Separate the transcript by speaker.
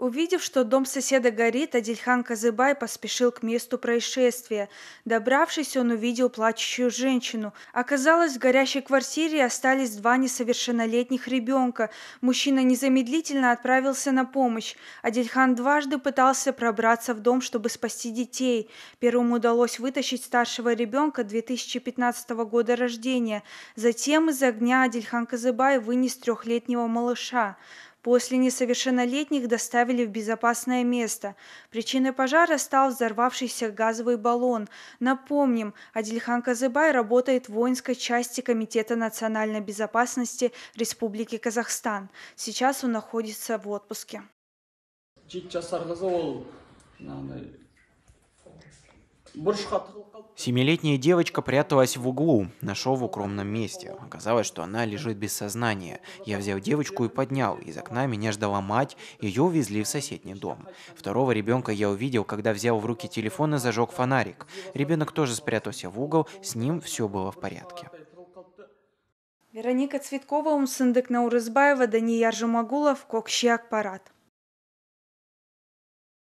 Speaker 1: Увидев, что дом соседа горит, Адильхан Казыбай поспешил к месту происшествия. Добравшись, он увидел плачущую женщину. Оказалось, в горящей квартире остались два несовершеннолетних ребенка. Мужчина незамедлительно отправился на помощь. Адильхан дважды пытался пробраться в дом, чтобы спасти детей. Первым удалось вытащить старшего ребенка 2015 года рождения. Затем из огня Адильхан Казыбай вынес трехлетнего малыша. После несовершеннолетних доставили в безопасное место. Причиной пожара стал взорвавшийся газовый баллон. Напомним, Адильхан Казыбай работает в воинской части Комитета национальной безопасности Республики Казахстан. Сейчас он находится в отпуске.
Speaker 2: Семилетняя девочка пряталась в углу, нашел в укромном месте. Оказалось, что она лежит без сознания. Я взял девочку и поднял. Из окна меня ждала мать, ее увезли в соседний дом. Второго ребенка я увидел, когда взял в руки телефон и зажег фонарик. Ребенок тоже спрятался в угол, с ним все было в порядке.
Speaker 1: Вероника Цветкова, Умсындык Наурызбаева, Данияр Жумагулов, Кокши Акпарат.